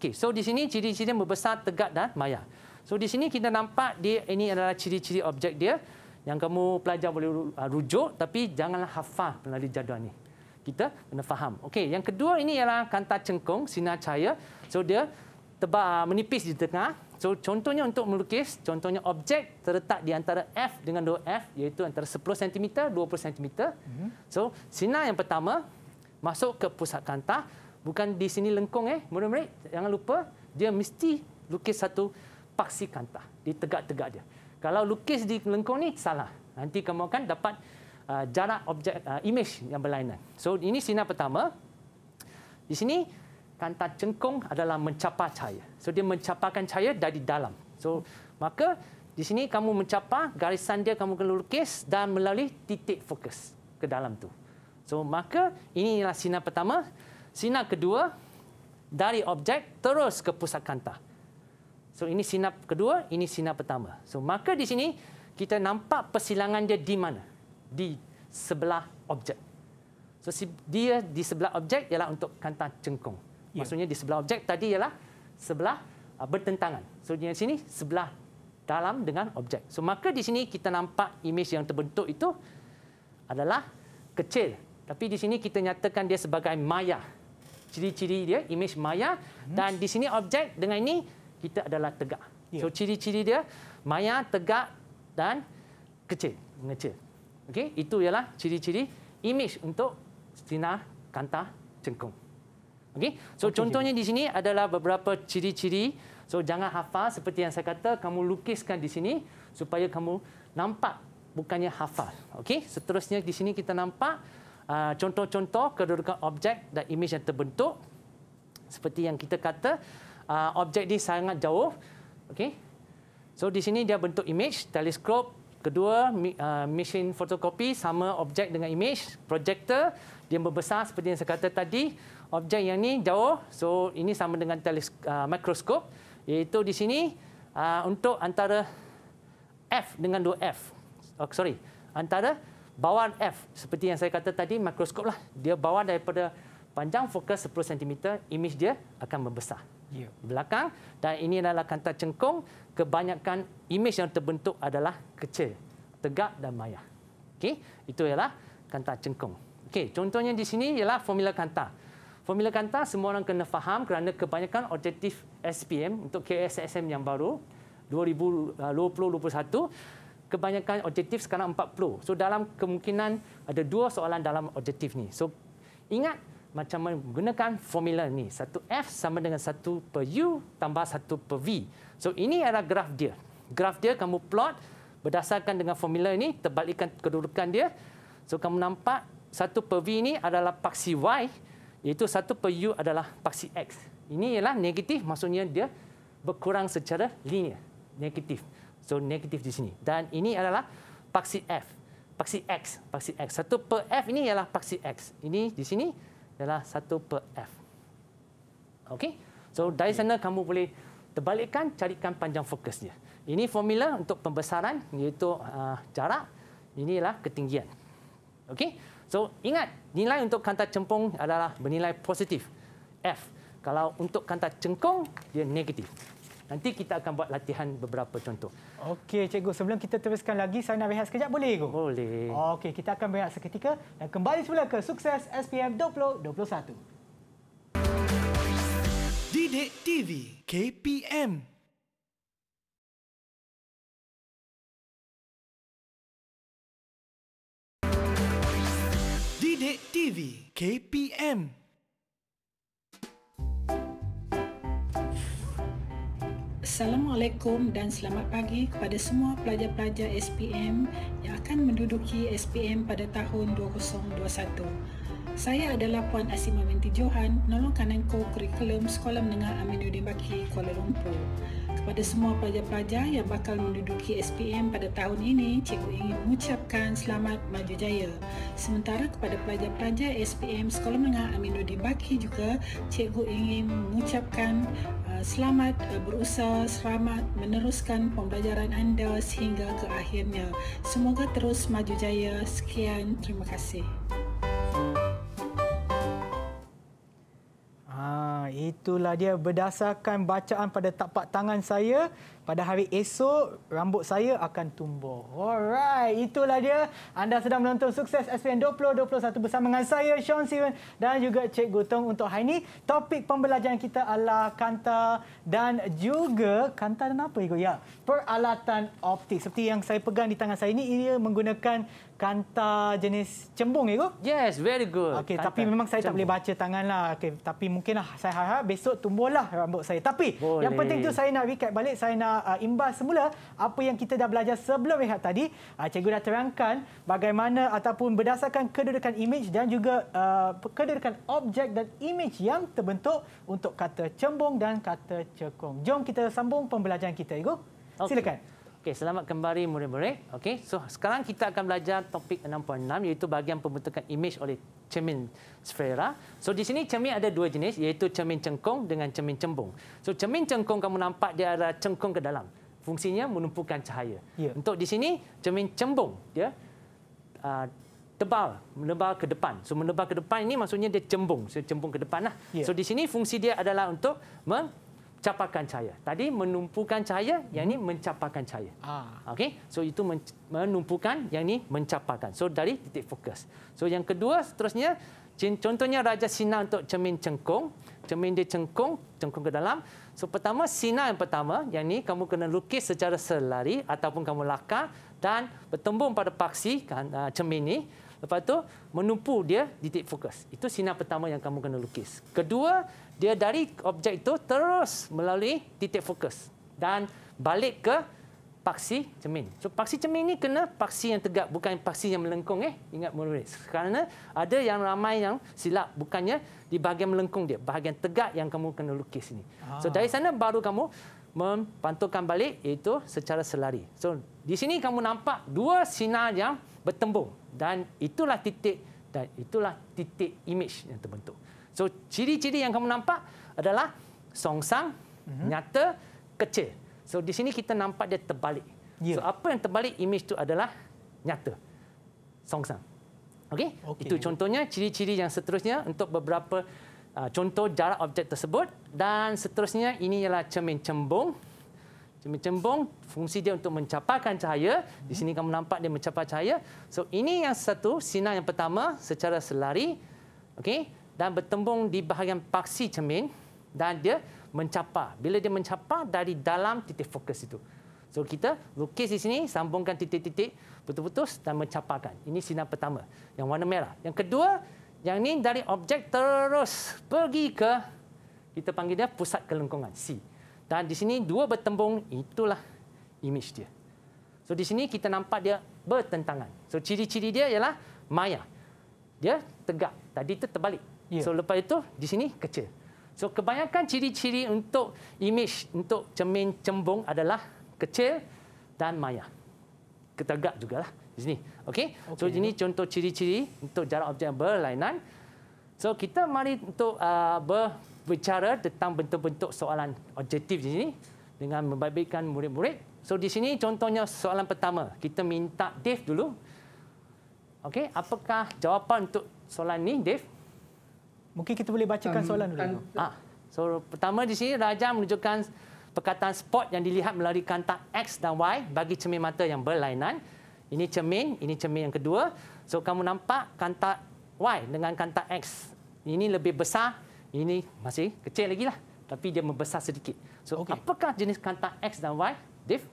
Okey. So di sini ciri-ciri membesar, tegak dan maya. So di sini kita nampak dia ini adalah ciri-ciri objek dia yang kamu pelajar boleh ah, rujuk tapi janganlah hafal melalui jadual ini kita kena faham. Okey, yang kedua ini ialah kanta cengkung sinar cahaya. So dia tebal ah, menipis di tengah. So contohnya untuk melukis, contohnya objek terletak di antara F dengan 2F iaitu antara 10 cm, 20 cm. So sinar yang pertama masuk ke pusat kanta bukan di sini lengkung eh. Murid-murid jangan lupa dia mesti lukis satu paksi kanta ditegak tegak-tegak dia. Kalau lukis di lengkung ni salah. Nanti kamu akan dapat Uh, jarak objek uh, image yang berlainan. So ini sinar pertama. Di sini kanta cengkung adalah mencapai cahaya. So dia mencapakan cahaya dari dalam. So maka di sini kamu mencapai garisan dia kamu kena lukis dan melalui titik fokus ke dalam tu. So maka ini ialah sinar pertama. Sinar kedua dari objek terus ke pusat kanta. So ini sinar kedua, ini sinar pertama. So maka di sini kita nampak persilangan dia di mana di sebelah objek. So dia di sebelah objek ialah untuk kanta cengkung. Yeah. Maksudnya di sebelah objek tadi ialah sebelah uh, bertentangan. So di sini sebelah dalam dengan objek. So maka di sini kita nampak imej yang terbentuk itu adalah kecil. Tapi di sini kita nyatakan dia sebagai maya. Ciri-ciri dia imej maya hmm. dan di sini objek dengan ini kita adalah tegak. Yeah. So ciri-ciri dia maya, tegak dan kecil, mengecil. Okey, itu ialah ciri-ciri imej untuk sinar kanta cengkung. Okey. So okay, contohnya cik. di sini adalah beberapa ciri-ciri. So jangan hafal seperti yang saya kata, kamu lukiskan di sini supaya kamu nampak bukannya hafal. Okey. Seterusnya di sini kita nampak uh, contoh-contoh uh, kedudukan objek dan imej yang terbentuk. Seperti yang kita kata, uh, objek di sangat jauh. Okey. So di sini dia bentuk imej teleskop Kedua, mesin uh, fotokopi sama objek dengan imej. Projector, dia berbesar seperti yang saya kata tadi. Objek yang ni jauh. So, ini sama dengan uh, mikroskop. Iaitu di sini uh, untuk antara F dengan 2F. Oh, sorry, antara bawah F. Seperti yang saya kata tadi, mikroskop lah. Dia bawah daripada panjang fokus 10 cm, imej dia akan membesar yeah. belakang dan ini adalah kanta cengkung kebanyakan imej yang terbentuk adalah kecil tegak dan maya okey itu ialah kanta cengkung okey contohnya di sini ialah formula kanta formula kanta semua orang kena faham kerana kebanyakan objektif SPM untuk KSSM yang baru 2021 kebanyakan objektif sekarang 40 so dalam kemungkinan ada dua soalan dalam objektif ni so ingat macam menggunakan formula ni. 1F sama dengan 1 per U tambah 1 per V. So ini adalah graf dia. Graf dia kamu plot berdasarkan dengan formula ini, terbalikkan kedudukan dia. So kamu nampak 1 per V ini adalah paksi Y, iaitu 1 per U adalah paksi X. Ini ialah negatif, maksudnya dia berkurang secara linear. Negatif. So negatif di sini. Dan ini adalah paksi F. Paksi X, paksi X. 1 per F ini ialah paksi X. Ini di sini ialah 1 per F. okay? So dari sana kamu boleh terbalikkan carikan panjang fokusnya. Ini formula untuk pembesaran iaitu uh, jarak inilah ketinggian. okay? So ingat nilai untuk kanta cempung adalah bernilai positif F. Kalau untuk kanta cengkung dia negatif. Nanti kita akan buat latihan beberapa contoh. Okey, cikgu. Sebelum kita teruskan lagi, saya nak rehat sekejap boleh, cikgu? Boleh. Okey, kita akan rehat seketika dan kembali semula ke Sukses SPM 2021. Didik TV KPM Didik TV KPM Assalamualaikum dan selamat pagi kepada semua pelajar-pelajar SPM yang akan menduduki SPM pada tahun 2021. Saya adalah Puan Asima Menti Johan, penolong kanan ko kurikulum Sekolah Menengah Aminuddin Baki, Kuala Lumpur. Kepada semua pelajar-pelajar yang bakal menduduki SPM pada tahun ini, cikgu ingin mengucapkan selamat maju jaya. Sementara kepada pelajar-pelajar SPM Sekolah Menengah Aminuddin Baki juga, cikgu ingin mengucapkan Eh, selamat eh, berusaha, selamat meneruskan pembelajaran anda sehingga ke akhirnya. Semoga terus maju jaya. Sekian, terima kasih. Ah, itulah dia berdasarkan bacaan pada tapak tangan saya pada hari esok rambut saya akan tumbuh. Alright, itulah dia anda sedang menonton sukses SPM 2021 bersama dengan saya Sean Siwen dan juga Cik Tong untuk hari ini topik pembelajaran kita adalah kanta dan juga kanta dan apa ikut ya peralatan optik seperti yang saya pegang di tangan saya ini ia menggunakan kanta jenis cembung ikut. Yes, very good. Okey, tapi memang saya cembung. tak boleh baca tangan lah. Okey, tapi mungkinlah saya harap ha, besok tumbuhlah rambut saya. Tapi Boleh. yang penting tu saya nak recap balik, saya nak uh, imbas semula apa yang kita dah belajar sebelum rehat tadi. Uh, cikgu dah terangkan bagaimana ataupun berdasarkan kedudukan image dan juga uh, kedudukan objek dan image yang terbentuk untuk kata cembung dan kata cekung. Jom kita sambung pembelajaran kita, Igu. Okay. Silakan. Okey, selamat kembali murid-murid. Okey, so sekarang kita akan belajar topik 6.6 iaitu bahagian pembentukan imej oleh cermin sfera. So di sini cermin ada dua jenis iaitu cermin cengkung dengan cermin cembung. So cermin cengkung kamu nampak dia ada cengkung ke dalam. Fungsinya menumpukan cahaya. Ya. Untuk di sini cermin cembung dia uh, tebal, menebal ke depan. So menebal ke depan ini maksudnya dia cembung, so cembung ke depanlah. Ya. So di sini fungsi dia adalah untuk capakan cahaya. Tadi menumpukan cahaya, yang ini mencapakan cahaya. Ah. Okey, so itu menumpukan, yang ini mencapakan. So dari titik fokus. So yang kedua seterusnya, contohnya raja sinar untuk cermin cengkung. Cermin dia cengkung, cengkung ke dalam. So pertama sinar yang pertama, yang ini kamu kena lukis secara selari ataupun kamu lakar dan bertembung pada paksi kan, ah, cermin ini. Lepas tu menumpu dia titik fokus. Itu sinar pertama yang kamu kena lukis. Kedua, dia dari objek itu terus melalui titik fokus dan balik ke paksi cermin. So paksi cermin ini kena paksi yang tegak bukan paksi yang melengkung eh. Ingat murid. Kerana ada yang ramai yang silap bukannya di bahagian melengkung dia, bahagian tegak yang kamu kena lukis ini. So ah. dari sana baru kamu mempantulkan balik iaitu secara selari. So di sini kamu nampak dua sinar yang bertembung dan itulah titik dan itulah titik image yang terbentuk. So ciri-ciri yang kamu nampak adalah songsang, mm-hmm. nyata, kecil. So di sini kita nampak dia terbalik. Yeah. So apa yang terbalik image tu adalah nyata. Songsang. Okay. Okay. Itu contohnya ciri-ciri yang seterusnya untuk beberapa uh, contoh jarak objek tersebut dan seterusnya ini ialah cermin cembung cembung fungsi dia untuk mencapaikan cahaya di hmm. sini kamu nampak dia mencapai cahaya so ini yang satu sinar yang pertama secara selari okay, dan bertembung di bahagian paksi cermin dan dia mencapai bila dia mencapai dari dalam titik fokus itu so kita lukis di sini sambungkan titik-titik putus-putus dan mencapaikan ini sinar pertama yang warna merah yang kedua yang ini dari objek terus pergi ke kita panggil dia pusat kelengkungan C. Dan di sini dua bertembung itulah image dia. So di sini kita nampak dia bertentangan. So ciri-ciri dia ialah maya. Dia tegak. Tadi itu terbalik. Yeah. So lepas itu di sini kecil. So kebanyakan ciri-ciri untuk image untuk cermin cembung adalah kecil dan maya. Ketegak juga lah di sini. Okey. Okay. So ini contoh ciri-ciri untuk jarak objek berlainan. So kita mari untuk uh, ber berbicara tentang bentuk-bentuk soalan objektif di sini dengan membabitkan murid-murid. So di sini contohnya soalan pertama, kita minta Dave dulu. Okey, apakah jawapan untuk soalan ni Dave? Mungkin kita boleh bacakan um, soalan dulu. Kan. ah. So pertama di sini Raja menunjukkan perkataan spot yang dilihat melalui kantar X dan Y bagi cermin mata yang berlainan. Ini cermin, ini cermin yang kedua. So kamu nampak kantar Y dengan kantar X. Ini lebih besar ini masih kecil lagi lah, tapi dia membesar sedikit. So, okay. apakah jenis kanta X dan Y, Dave?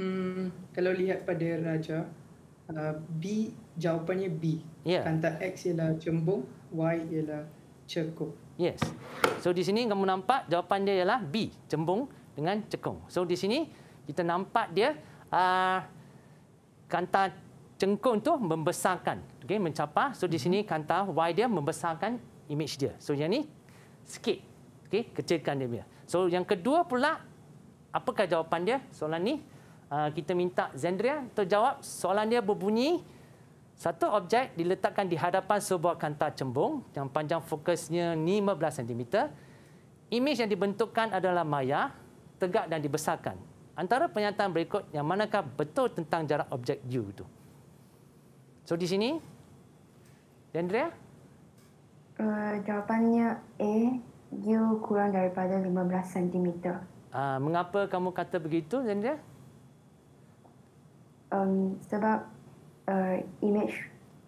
Hmm, kalau lihat pada Raja, uh, B jawapannya B. Yeah. Kanta X ialah cembung, Y ialah cekung. Yes. So di sini kamu nampak jawapan dia ialah B, cembung dengan cekung. So di sini kita nampak dia uh, kanta cengkung tu membesarkan, okay, mencapai. So di sini kanta Y dia membesarkan image dia. So yang ni sikit. Okey, kecilkan dia punya. So yang kedua pula apakah jawapan dia? Soalan ni uh, kita minta Zendria untuk jawab. Soalan dia berbunyi satu objek diletakkan di hadapan sebuah kanta cembung yang panjang fokusnya 15 cm. Imej yang dibentukkan adalah maya, tegak dan dibesarkan. Antara pernyataan berikut yang manakah betul tentang jarak objek U itu. So di sini, Dendria, Eh, jawapannya A, U kurang daripada 15 cm. Ah, mengapa kamu kata begitu, Zendia? Um, sebab uh, eh, imej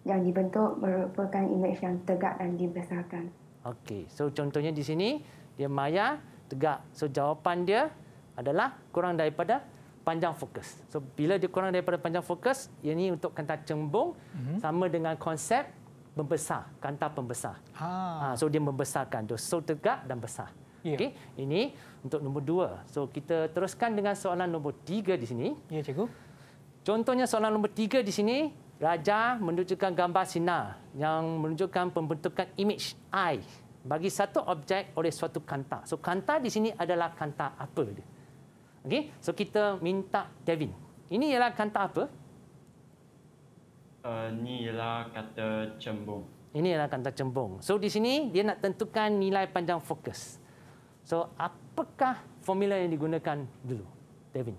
yang dibentuk merupakan imej yang tegak dan dibesarkan. Okey, so contohnya di sini, dia maya, tegak. So jawapan dia adalah kurang daripada panjang fokus. So bila dia kurang daripada panjang fokus, ini untuk kanta cembung mm -hmm. sama dengan konsep membesar, kanta pembesar. Ha. Ha, so dia membesarkan tu. So tegak dan besar. Yeah. Okey, ini untuk nombor dua. So kita teruskan dengan soalan nombor tiga di sini. Ya, yeah, cikgu. Contohnya soalan nombor tiga di sini, Raja menunjukkan gambar sinar yang menunjukkan pembentukan image eye bagi satu objek oleh suatu kanta. So kanta di sini adalah kanta apa? Okey, so kita minta Devin. Ini ialah kanta apa? inilah kata cembung. Ini adalah kata cembung. So di sini dia nak tentukan nilai panjang fokus. So apakah formula yang digunakan dulu, Devin?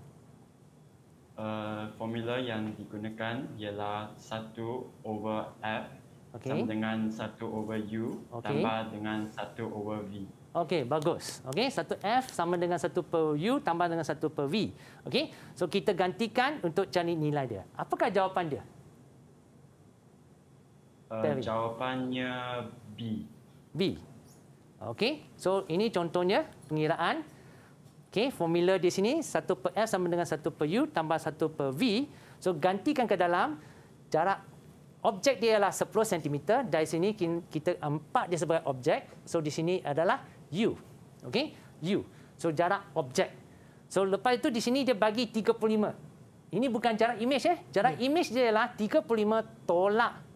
Uh, formula yang digunakan ialah 1 over F okay. sama dengan 1 over U okay. tambah dengan 1 over V. Okey, bagus. Okey, 1 F sama dengan 1 per U tambah dengan 1 per V. Okey, so kita gantikan untuk cari nilai dia. Apakah jawapan dia? Uh, jawapannya B. B. Okey. So ini contohnya pengiraan. Okey, formula di sini 1 per L sama dengan 1 per U tambah 1 per V. So gantikan ke dalam jarak objek dia ialah 10 cm dari sini kita empat um, dia sebagai objek. So di sini adalah U. Okey, U. So jarak objek. So lepas itu di sini dia bagi 35. Ini bukan jarak imej eh. Jarak yeah. Hmm. image dia ialah 35 tolak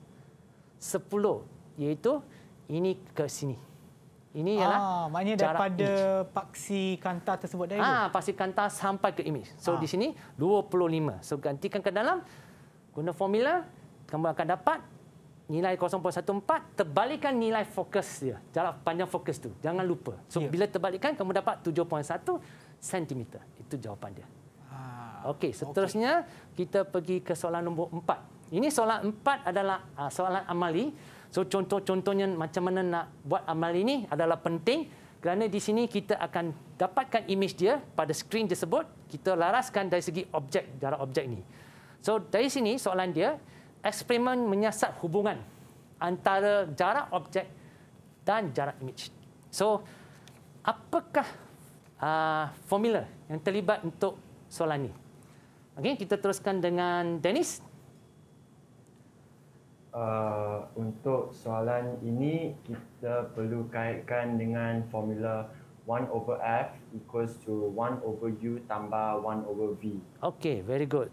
Sepuluh, iaitu ini ke sini. Ini ah, ialah ah, maknanya jarak daripada image. paksi kanta tersebut dah itu. Ah, paksi kanta sampai ke imej. So ah. di sini 25. So gantikan ke dalam guna formula kamu akan dapat nilai 0.14 Terbalikan nilai fokus dia. Jarak panjang fokus tu. Jangan lupa. So yeah. bila terbalikkan kamu dapat 7.1 cm. Itu jawapan dia. Ah. Okey, seterusnya okay. kita pergi ke soalan nombor 4. Ini soalan empat adalah ah, soalan amali. So contoh-contohnya macam mana nak buat amali ini adalah penting kerana di sini kita akan dapatkan imej dia pada skrin tersebut. Kita laraskan dari segi objek darah objek ini. So dari sini soalan dia, eksperimen menyiasat hubungan antara jarak objek dan jarak imej. So apakah uh, formula yang terlibat untuk soalan ini? Okay, kita teruskan dengan Dennis uh, untuk soalan ini kita perlu kaitkan dengan formula 1 over F equals to 1 over U tambah 1 over V. Okay, very good.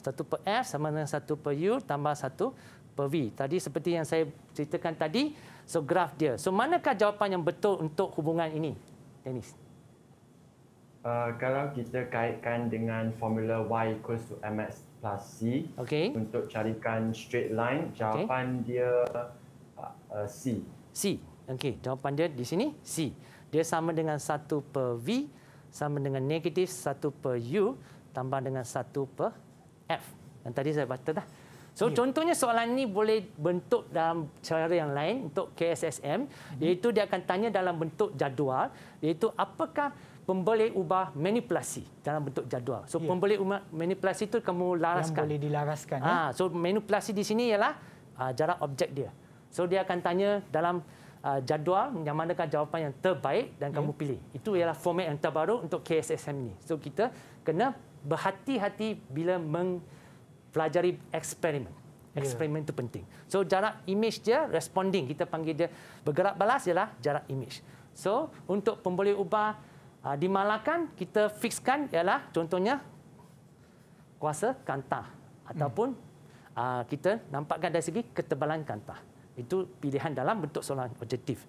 Satu per F sama dengan satu per U tambah satu per V. Tadi seperti yang saya ceritakan tadi, so graf dia. So manakah jawapan yang betul untuk hubungan ini, Dennis? Uh, kalau kita kaitkan dengan formula Y equals to MX plus C okay. untuk carikan straight line. Jawapan okay. dia uh, uh, C. C. Okey, jawapan dia di sini C. Dia sama dengan 1 per V sama dengan negatif 1 per U tambah dengan 1 per F. Yang tadi saya baca dah. So, yeah. contohnya soalan ini boleh bentuk dalam cara yang lain untuk KSSM. Mhm. Iaitu dia akan tanya dalam bentuk jadual. Iaitu apakah pembeli ubah manipulasi dalam bentuk jadual. So yeah. pembeli ubah manipulasi itu kamu laraskan. Yang boleh dilaraskan. Ah, ya? So manipulasi di sini ialah uh, jarak objek dia. So dia akan tanya dalam uh, jadual yang manakah jawapan yang terbaik dan kamu ya. pilih. Itu ialah format yang terbaru untuk KSSM ini. So kita kena berhati-hati bila mempelajari eksperimen. Ya. Eksperimen itu penting. So jarak image dia, responding, kita panggil dia bergerak balas ialah jarak image. So untuk pembeli ubah uh, ah, Malakan kita fixkan ialah contohnya kuasa kantah ataupun uh, kita nampakkan dari segi ketebalan kanta Itu pilihan dalam bentuk soalan objektif.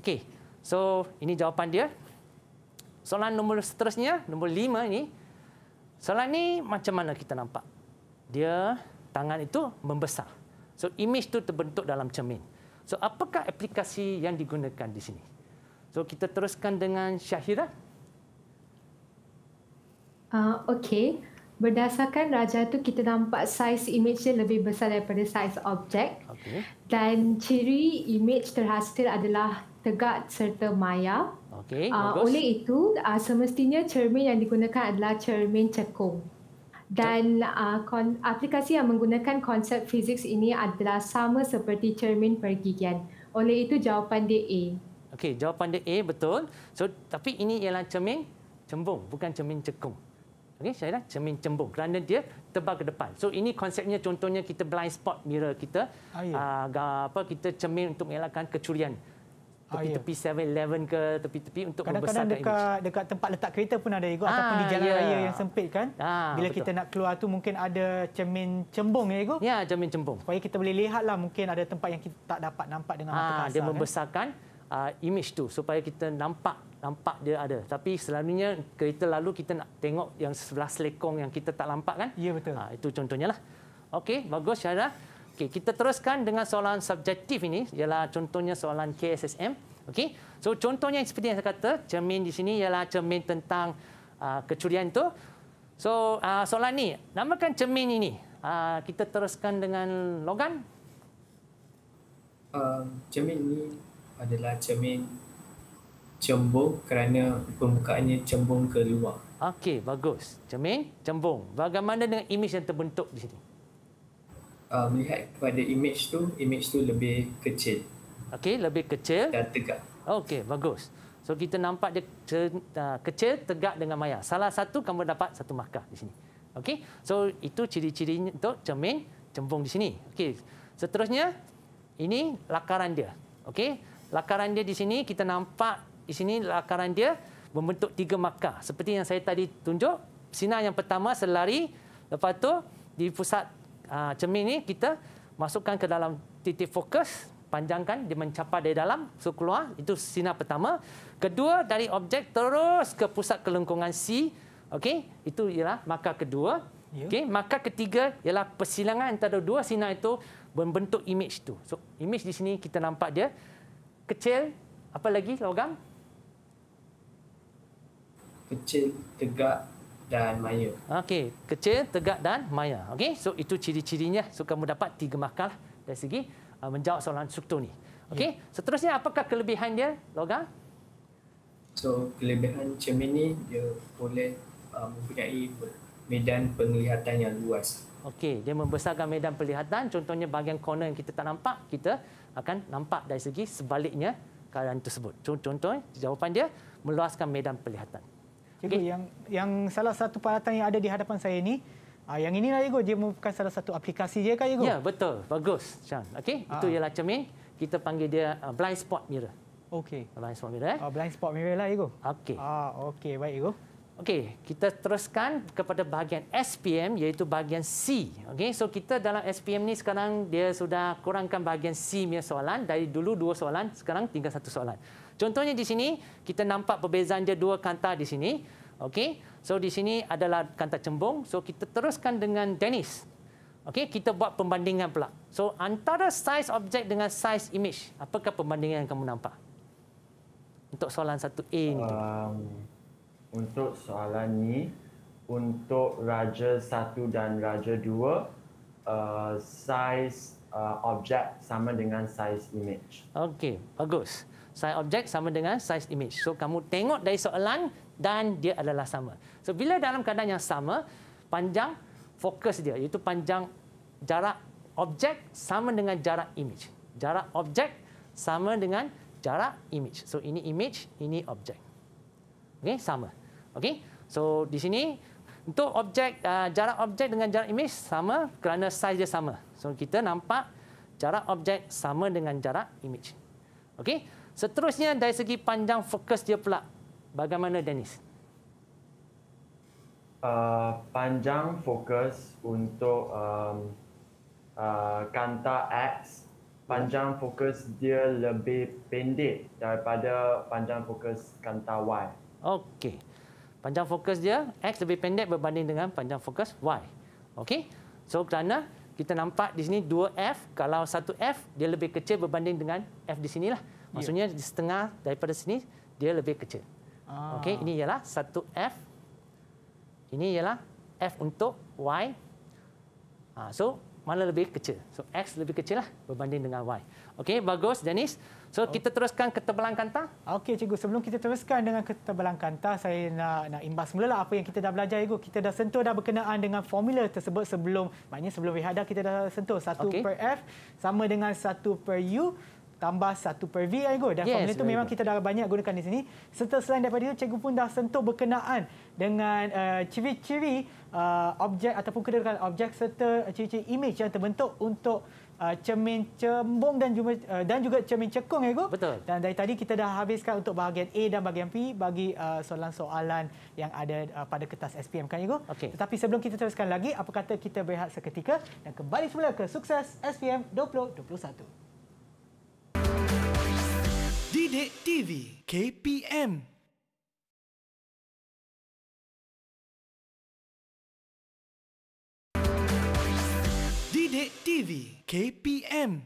Okey. So ini jawapan dia. Soalan nombor seterusnya, nombor lima ini. Soalan ni macam mana kita nampak? Dia tangan itu membesar. So image tu terbentuk dalam cermin. So apakah aplikasi yang digunakan di sini? So kita teruskan dengan Syahira. Uh, okay. Berdasarkan raja itu kita nampak saiz image dia lebih besar daripada saiz objek. Okay. Dan ciri image terhasil adalah tegak serta maya. Okay, uh, oleh itu, uh, semestinya cermin yang digunakan adalah cermin cekung. Dan uh, aplikasi yang menggunakan konsep fizik ini adalah sama seperti cermin pergigian. Oleh itu, jawapan dia A. Okey, jawapan dia A betul. So tapi ini ialah cermin cembung, bukan cermin cekung. Okey, saya dah cermin cembung kerana dia tebal ke depan. So ini konsepnya contohnya kita blind spot mirror kita. Agar ah, apa kita cermin untuk mengelakkan kecurian tepi-tepi 7-Eleven ke tepi-tepi untuk membesarkan image. Kadang-kadang dekat tempat letak kereta pun ada ego Ah, ataupun di jalan ya. raya yang sempit kan. Ah. Bila kita nak keluar tu mungkin ada cermin cembung ya ego. Ya, cermin cembung. Supaya kita boleh lihatlah mungkin ada tempat yang kita tak dapat nampak dengan mata ah, kasar. Dia kan? membesarkan uh, image tu supaya kita nampak nampak dia ada tapi selalunya kereta lalu kita nak tengok yang sebelah selekong yang kita tak nampak kan ya betul ha, itu contohnya lah okey bagus Syahra okey kita teruskan dengan soalan subjektif ini ialah contohnya soalan KSSM okey so contohnya seperti yang saya kata cermin di sini ialah cermin tentang uh, kecurian tu so uh, soalan ni namakan cermin ini uh, kita teruskan dengan Logan um, cermin ini adalah cermin cembung kerana permukaannya cembung ke luar. Okey, bagus. Cermin cembung. Bagaimana dengan imej yang terbentuk di sini? Uh, melihat kepada imej tu, imej tu lebih kecil. Okey, lebih kecil dan tegak. Okey, bagus. So kita nampak dia ah, kecil, tegak dengan maya. Salah satu kamu dapat satu markah di sini. Okey. So itu ciri-cirinya untuk cermin cembung di sini. Okey. Seterusnya ini lakaran dia. Okey lakaran dia di sini kita nampak di sini lakaran dia membentuk tiga markah seperti yang saya tadi tunjuk sinar yang pertama selari lepas tu di pusat uh, cermin ni kita masukkan ke dalam titik fokus panjangkan dia mencapai dari dalam so keluar itu sinar pertama kedua dari objek terus ke pusat kelengkungan C okey itu ialah markah kedua yeah. okey markah ketiga ialah persilangan antara dua sinar itu membentuk image tu so image di sini kita nampak dia kecil, apa lagi logam? Kecil, tegak dan maya. Okey, kecil, tegak dan maya. Okey, so itu ciri-cirinya. So kamu dapat tiga markah dari segi uh, menjawab soalan struktur ni. Okey, yeah. seterusnya apakah kelebihan dia logam? So kelebihan cermin ni dia boleh uh, mempunyai medan penglihatan yang luas. Okey, dia membesarkan medan penglihatan. Contohnya bahagian corner yang kita tak nampak, kita akan nampak dari segi sebaliknya keadaan tersebut. Contoh-contoh eh, jawapan dia meluaskan medan perlihatan. Cikgu, okay. yang yang salah satu peralatan yang ada di hadapan saya ini, uh, yang inilah Cikgu, dia merupakan salah satu aplikasi je ego. Ya, betul. Bagus. Okay. itu ah. Itu ialah cermin. Kita panggil dia ah, blind spot mirror. Okey. Blind spot mirror. Eh? blind spot mirror lah ego. Okey. Uh, Okey, baik ego. Okey, kita teruskan kepada bahagian SPM iaitu bahagian C. Okey, so kita dalam SPM ni sekarang dia sudah kurangkan bahagian C punya soalan. Dari dulu dua soalan, sekarang tinggal satu soalan. Contohnya di sini, kita nampak perbezaan dia dua kanta di sini. Okey, so di sini adalah kanta cembung. So kita teruskan dengan Dennis. Okey, kita buat pembandingan pula. So antara size objek dengan size image, apakah perbandingan yang kamu nampak? Untuk soalan 1A ni. Um untuk soalan ni untuk raja 1 dan raja 2 uh, eh, size uh, object sama dengan size image. Okey, bagus. Size objek sama dengan size image. So kamu tengok dari soalan dan dia adalah sama. So bila dalam keadaan yang sama, panjang fokus dia iaitu panjang jarak objek sama dengan jarak image. Jarak objek sama dengan jarak image. So ini image, ini objek. Okey, sama. Okey. So di sini untuk objek uh, jarak objek dengan jarak imej sama kerana size dia sama. So kita nampak jarak objek sama dengan jarak imej. Okey. Seterusnya dari segi panjang fokus dia pula. Bagaimana Dennis? Uh, panjang fokus untuk um, uh, kanta X panjang fokus dia lebih pendek daripada panjang fokus kanta Y. Okey. Panjang fokus dia, X lebih pendek berbanding dengan panjang fokus Y. Okey. So, kerana kita nampak di sini 2F. Kalau 1F, dia lebih kecil berbanding dengan F di sinilah. Ya. Maksudnya, yeah. setengah daripada sini, dia lebih kecil. Ah. Okey. Ini ialah 1F. Ini ialah F untuk Y. Ah, so, mana lebih kecil? So, X lebih kecil lah berbanding dengan Y. Okey, bagus Dennis. So oh. kita teruskan ketebalan kanta. Okey cikgu, sebelum kita teruskan dengan ketebalan kanta, saya nak nak imbas lah apa yang kita dah belajar cikgu. Kita dah sentuh dah berkenaan dengan formula tersebut sebelum, maknanya sebelum rehada kita dah sentuh 1 okay. per F sama dengan 1 per U tambah 1 per V lah, cikgu. Dan yes, formula itu memang kita dah banyak gunakan di sini. Serta selain daripada itu, cikgu pun dah sentuh berkenaan dengan eh, ciri-ciri uh, uh, objek ataupun kedudukan objek serta ciri-ciri image yang terbentuk untuk Uh, cermin cembung dan juga, uh, dan juga cermin cekung ya guru. Betul. Dan dari tadi kita dah habiskan untuk bahagian A dan bahagian P bagi uh, soalan-soalan yang ada pada kertas SPM kan ya guru. Okay. Tetapi sebelum kita teruskan lagi, apa kata kita berehat seketika dan kembali semula ke sukses SPM 2021. Didik TV KPM TV. KPM.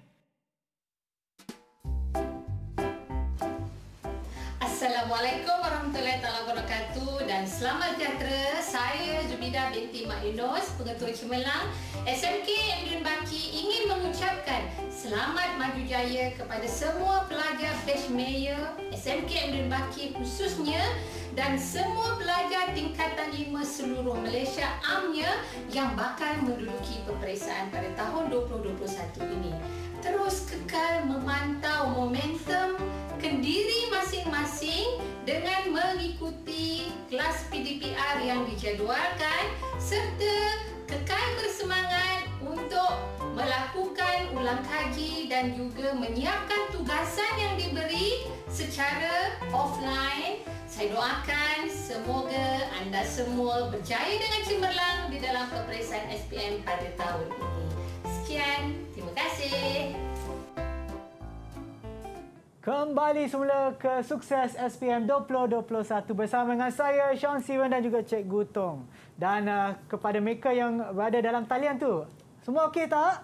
Assalamualaikum warahmatullahi wabarakatuh dan selamat sejahtera. Saya Jubida binti Mak Yunus, Pengetua Cemerlang SMK Emdun Baki ingin mengucapkan selamat maju jaya kepada semua pelajar Fresh Mayor SMK Emdun Baki khususnya dan semua pelajar tingkatan 5 buruh Malaysia amnya yang bakal menduduki peperiksaan pada tahun 2021 ini. Terus kekal memantau momentum kendiri masing-masing dengan mengikuti kelas PDPR yang dijadualkan serta kekal bersemangat untuk melakukan ulang kaji dan juga menyiapkan tugasan yang diberi secara offline. Saya doakan semoga anda semua berjaya dengan cemerlang di dalam peperiksaan SPM pada tahun ini. Sekian, terima kasih. Kembali semula ke sukses SPM 2021 bersama dengan saya Sean Siwan dan juga Cik Gutong Dan uh, kepada mereka yang berada dalam talian tu, semua okey tak?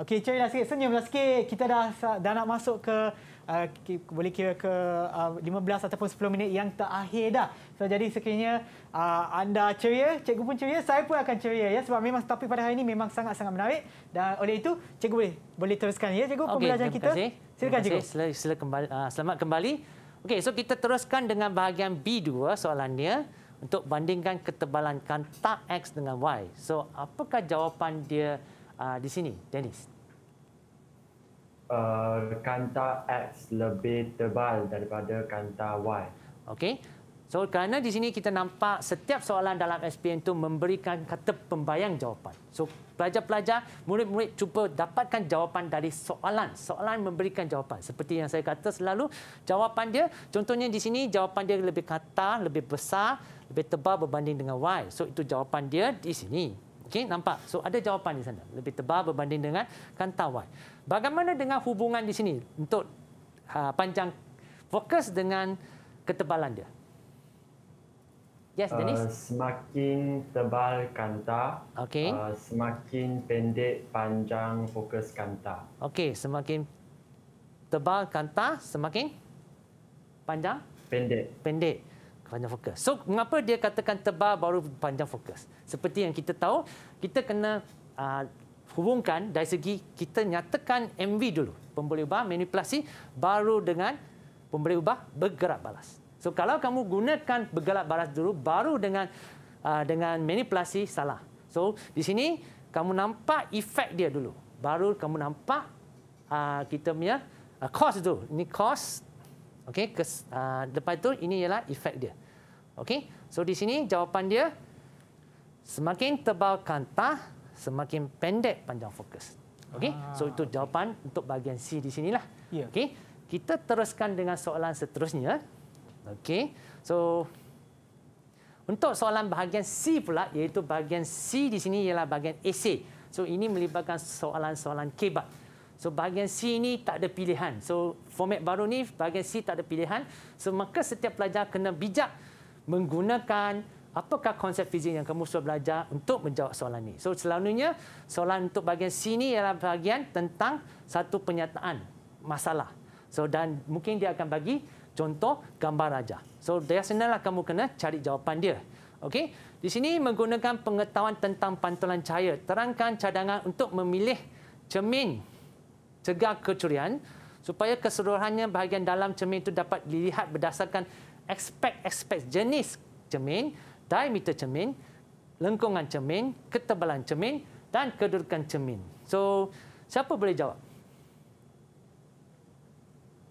Okey, cerilah sikit, senyumlah sikit. Kita dah, dah nak masuk ke, uh, boleh kira ke uh, 15 ataupun 10 minit yang terakhir dah. So, jadi sekiranya uh, anda ceria, cikgu pun ceria, saya pun akan ceria. Ya? Sebab memang topik pada hari ini memang sangat-sangat menarik. Dan oleh itu, cikgu boleh boleh teruskan ya, cikgu okay, pembelajaran kita. Silakan, cikgu. Sila, sila kembali, uh, selamat kembali. Okey, so kita teruskan dengan bahagian B2 soalannya untuk bandingkan ketebalan kanta X dengan Y. So, apakah jawapan dia uh, di sini, Dennis? Uh, kanta X lebih tebal daripada kanta Y. Okey. So kerana di sini kita nampak setiap soalan dalam SPM itu memberikan kata pembayang jawapan. So pelajar-pelajar, murid-murid cuba dapatkan jawapan dari soalan. Soalan memberikan jawapan. Seperti yang saya kata selalu, jawapan dia, contohnya di sini jawapan dia lebih kata, lebih besar, lebih tebal berbanding dengan Y. So itu jawapan dia di sini. okay? nampak. So ada jawapan di sana. Lebih tebal berbanding dengan kata Y. Bagaimana dengan hubungan di sini untuk uh, panjang fokus dengan ketebalan dia? Yes, uh, Dennis. Uh, semakin tebal kanta, okay. uh, semakin pendek panjang fokus kanta. Okey, semakin tebal kanta, semakin panjang? Pendek. Pendek panjang fokus. So, mengapa dia katakan tebal baru panjang fokus? Seperti yang kita tahu, kita kena uh, hubungkan dari segi kita nyatakan MV dulu. Pembeli ubah manipulasi baru dengan pembeli ubah bergerak balas. So kalau kamu gunakan bergelap baras dulu baru dengan uh, dengan manipulasi salah. So di sini kamu nampak efek dia dulu. Baru kamu nampak uh, kita punya uh, cost tu. Ini cost. Okey, ke uh, lepas tu ini ialah efek dia. Okey. So di sini jawapan dia semakin tebal kanta, semakin pendek panjang fokus. Okey. Ah, so itu jawapan untuk bahagian C di sinilah. Yeah. Okey. Kita teruskan dengan soalan seterusnya. Okey. So untuk soalan bahagian C pula iaitu bahagian C di sini ialah bahagian AC. So ini melibatkan soalan-soalan kebat. So bahagian C ini tak ada pilihan. So format baru ni bahagian C tak ada pilihan. So maka setiap pelajar kena bijak menggunakan apakah konsep fizik yang kamu sudah belajar untuk menjawab soalan ini. So selalunya soalan untuk bahagian C ini ialah bahagian tentang satu penyataan masalah. So dan mungkin dia akan bagi Contoh, gambar raja. So, dia senanglah kamu kena cari jawapan dia. Okey, di sini menggunakan pengetahuan tentang pantulan cahaya. Terangkan cadangan untuk memilih cermin cegah kecurian supaya keseluruhannya bahagian dalam cermin itu dapat dilihat berdasarkan aspek-aspek jenis cermin, diameter cermin, lengkungan cermin, ketebalan cermin dan kedudukan cermin. So, siapa boleh jawab?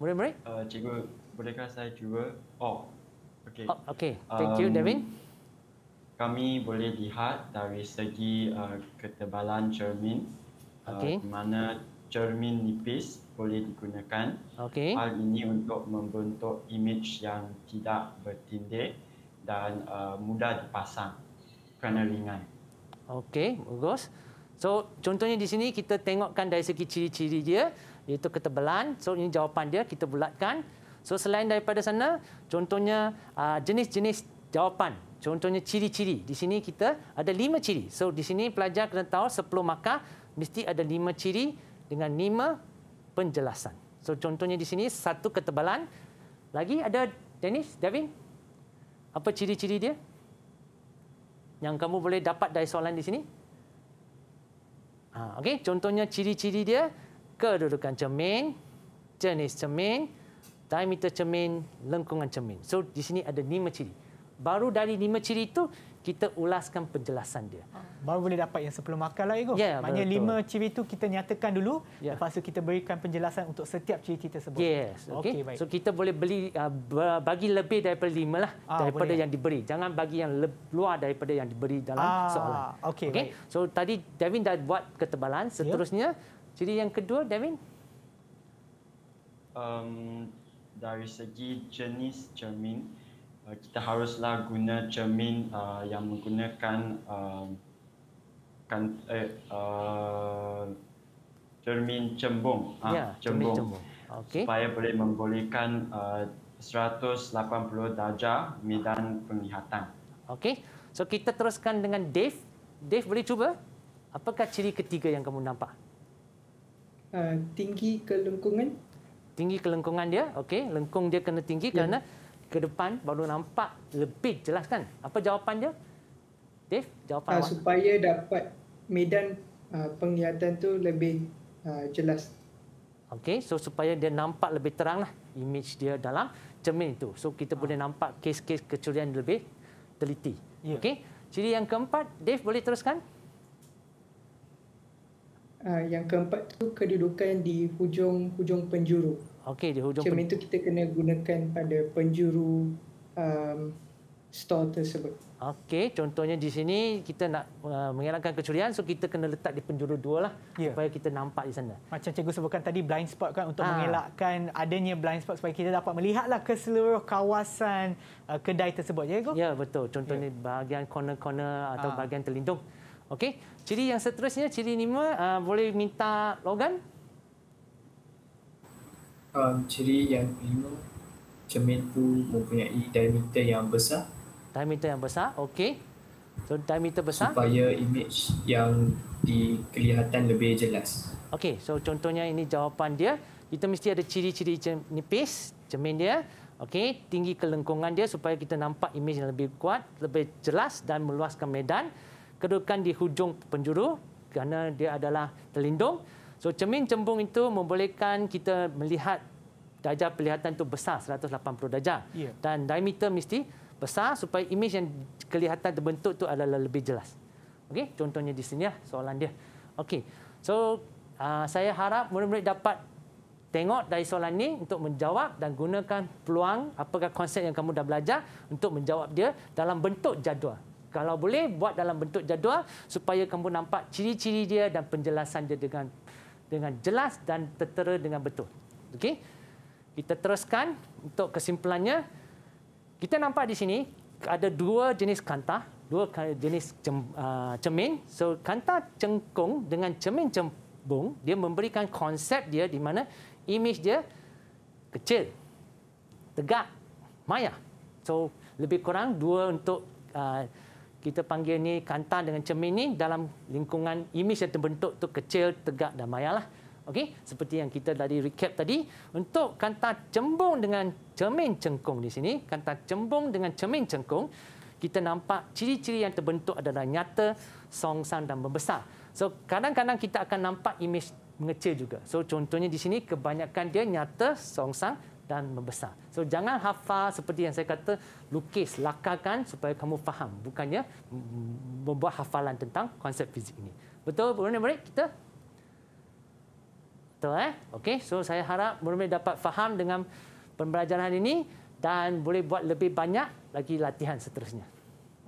Murid-murid? Uh, cikgu, bolehkah saya cuba Oh, okay. Oh, okay, thank um, you, Devin. Kami boleh lihat dari segi uh, ketebalan cermin, uh, okay. uh, di mana cermin nipis boleh digunakan. Okay. Hal ini untuk membentuk imej yang tidak bertindih dan uh, mudah dipasang kerana ringan. Okey, bagus. So, contohnya di sini kita tengokkan dari segi ciri-ciri dia, iaitu ketebalan. So, ini jawapan dia, kita bulatkan. So selain daripada sana, contohnya ah, jenis-jenis jawapan. Contohnya ciri-ciri. Di sini kita ada lima ciri. So di sini pelajar kena tahu 10 markah mesti ada lima ciri dengan lima penjelasan. So contohnya di sini satu ketebalan. Lagi ada Dennis, Devin. Apa ciri-ciri dia? Yang kamu boleh dapat dari soalan di sini. Ha, ah, okay. Contohnya ciri-ciri dia. Kedudukan cermin. Jenis cermin diameter cermin, lengkungan cermin. So di sini ada lima ciri. Baru dari lima ciri itu kita ulaskan penjelasan dia. Ah. Baru boleh dapat yang sebelum makan lah, Ego. Ya, yeah, Maknanya betul. lima ciri itu kita nyatakan dulu. Yeah. Lepas itu kita berikan penjelasan untuk setiap ciri tersebut. Yes. Okay. okay baik. So kita boleh beli ah, bagi lebih daripada lima lah ah, daripada boleh. yang diberi. Jangan bagi yang luar daripada yang diberi dalam ah, soalan. Okay. okay? So tadi Devin dah buat ketebalan. Ya. Seterusnya, yeah. ciri yang kedua, Devin? Um, dari segi jenis cermin uh, kita haruslah guna cermin uh, yang menggunakan uh, kan eh, uh, cermin cembung ah yeah, ya, cembung, cembung. Okay. supaya boleh membolehkan uh, 180 darjah medan penglihatan. Okey. So kita teruskan dengan Dave. Dave boleh cuba? Apakah ciri ketiga yang kamu nampak? Uh, tinggi kelengkungan tinggi kelengkungan dia okey lengkung dia kena tinggi yeah. kerana ke depan baru nampak lebih jelas kan apa jawapan dia Dave jawapan uh, supaya dapat medan uh, penglihatan tu lebih uh, jelas okey so supaya dia nampak lebih teranglah image dia dalam cermin itu so kita uh. boleh nampak kes-kes kecurian lebih teliti yeah. okey ciri yang keempat Dave boleh teruskan Uh, yang keempat tu kedudukan di hujung hujung penjuru. Okey, di hujung. Cermin itu kita kena gunakan pada penjuru um, stall tersebut. Okey, contohnya di sini kita nak uh, mengelakkan kecurian, so kita kena letak di penjuru dua lah yeah. supaya kita nampak di sana. Macam cikgu sebutkan tadi blind spot kan untuk ha. mengelakkan adanya blind spot supaya kita dapat melihatlah ke seluruh kawasan uh, kedai tersebut, ya cikgu? Ya, yeah, betul. Contohnya yeah. bahagian corner-corner atau ha. bahagian terlindung. Okey, ciri yang seterusnya, ciri lima, uh, boleh minta logan? um, ciri yang kelima cermin tu mempunyai diameter yang besar diameter yang besar okey so diameter besar supaya image yang dikelihatan lebih jelas okey so contohnya ini jawapan dia kita mesti ada ciri-ciri nipis cermin dia okey tinggi kelengkungan dia supaya kita nampak image yang lebih kuat lebih jelas dan meluaskan medan kedudukan di hujung penjuru kerana dia adalah terlindung So cermin cembung itu membolehkan kita melihat darjah perlihatan itu besar 180 darjah. Ya. Dan diameter mesti besar supaya imej yang kelihatan terbentuk itu adalah lebih jelas. Okey, contohnya di sini ya, soalan dia. Okey. So uh, saya harap murid-murid dapat tengok dari soalan ini untuk menjawab dan gunakan peluang apakah konsep yang kamu dah belajar untuk menjawab dia dalam bentuk jadual. Kalau boleh buat dalam bentuk jadual supaya kamu nampak ciri-ciri dia dan penjelasan dia dengan dengan jelas dan tertera dengan betul. Okey. Kita teruskan untuk kesimpulannya. Kita nampak di sini ada dua jenis kanta, dua jenis cem, uh, So kanta cengkung dengan cemin cembung, dia memberikan konsep dia di mana imej dia kecil, tegak, maya. So lebih kurang dua untuk uh, kita panggil ni kantan dengan cermin ni dalam lingkungan imej yang terbentuk tu kecil, tegak dan maya lah. Okey, seperti yang kita dari recap tadi, untuk kantan cembung dengan cermin cengkung di sini, kantan cembung dengan cermin cengkung, kita nampak ciri-ciri yang terbentuk adalah nyata, songsang dan membesar. So, kadang-kadang kita akan nampak imej mengecil juga. So, contohnya di sini kebanyakan dia nyata, songsang dan membesar. So jangan hafal seperti yang saya kata lukis, lakarkan supaya kamu faham. Bukannya membuat hafalan tentang konsep fizik ini. Betul, murid murid kita? Betul, eh? Okey, so saya harap murid dapat faham dengan pembelajaran ini dan boleh buat lebih banyak lagi latihan seterusnya.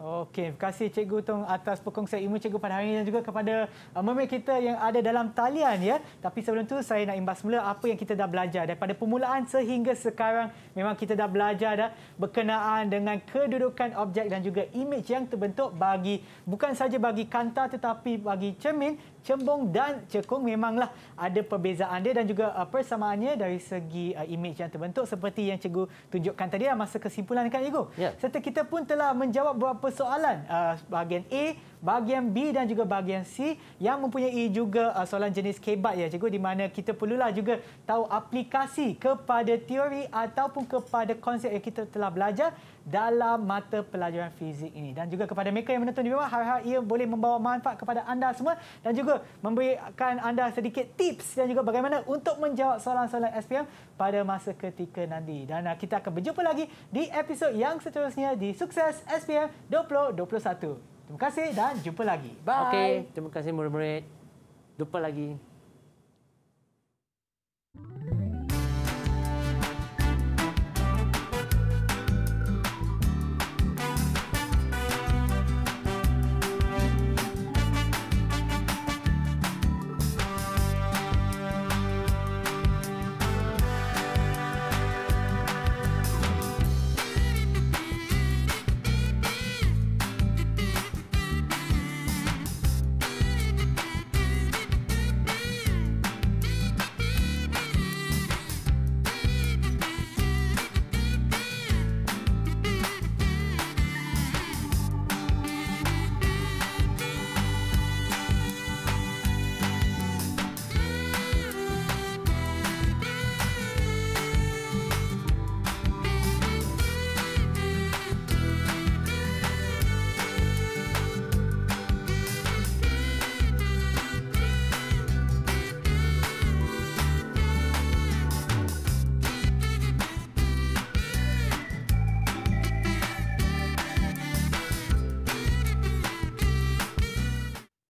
Okey, terima kasih Cikgu Tong atas perkongsian ilmu Cikgu pada hari ini dan juga kepada uh, mermaid kita yang ada dalam talian. ya. Tapi sebelum tu saya nak imbas mula apa yang kita dah belajar. Daripada permulaan sehingga sekarang, memang kita dah belajar dah berkenaan dengan kedudukan objek dan juga imej yang terbentuk bagi, bukan saja bagi kanta tetapi bagi cermin cembung dan cekung memanglah ada perbezaan dia dan juga uh, persamaannya dari segi uh, imej yang terbentuk seperti yang cikgu tunjukkan tadi lah masa kesimpulan kan cikgu. Yeah. Serta kita pun telah menjawab beberapa soalan uh, bahagian A bahagian B dan juga bahagian C yang mempunyai juga uh, soalan jenis kebat ya cikgu di mana kita perlulah juga tahu aplikasi kepada teori ataupun kepada konsep yang kita telah belajar dalam mata pelajaran fizik ini dan juga kepada mereka yang menonton di rumah harap ia boleh membawa manfaat kepada anda semua dan juga memberikan anda sedikit tips dan juga bagaimana untuk menjawab soalan-soalan SPM pada masa ketika nanti dan uh, kita akan berjumpa lagi di episod yang seterusnya di Sukses SPM 2021 Terima kasih dan jumpa lagi. Bye. Okey, terima kasih murid-murid. Jumpa lagi.